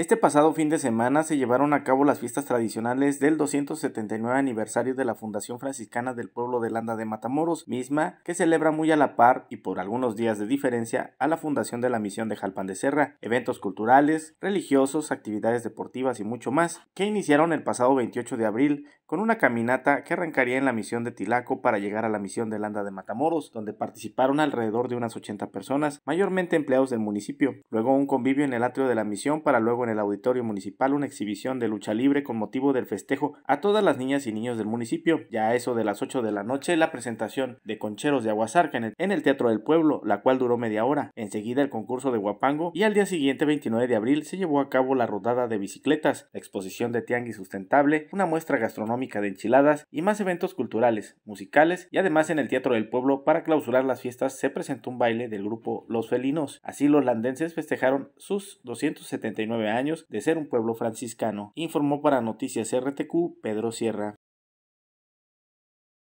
Este pasado fin de semana se llevaron a cabo las fiestas tradicionales del 279 aniversario de la Fundación Franciscana del Pueblo de Landa de Matamoros, misma que celebra muy a la par y por algunos días de diferencia a la fundación de la misión de Jalpan de Serra, eventos culturales, religiosos, actividades deportivas y mucho más, que iniciaron el pasado 28 de abril con una caminata que arrancaría en la misión de Tilaco para llegar a la misión de Landa de Matamoros, donde participaron alrededor de unas 80 personas, mayormente empleados del municipio, luego un convivio en el atrio de la misión para luego en el Auditorio Municipal una exhibición de lucha libre con motivo del festejo a todas las niñas y niños del municipio. Ya a eso de las 8 de la noche, la presentación de Concheros de Aguasarca en el, en el Teatro del Pueblo, la cual duró media hora. Enseguida el concurso de guapango y al día siguiente, 29 de abril, se llevó a cabo la rodada de bicicletas, la exposición de tianguis sustentable, una muestra gastronómica de enchiladas y más eventos culturales, musicales y además en el Teatro del Pueblo para clausurar las fiestas se presentó un baile del grupo Los Felinos. Así los landenses festejaron sus 279 años de ser un pueblo franciscano, informó para Noticias RTQ Pedro Sierra.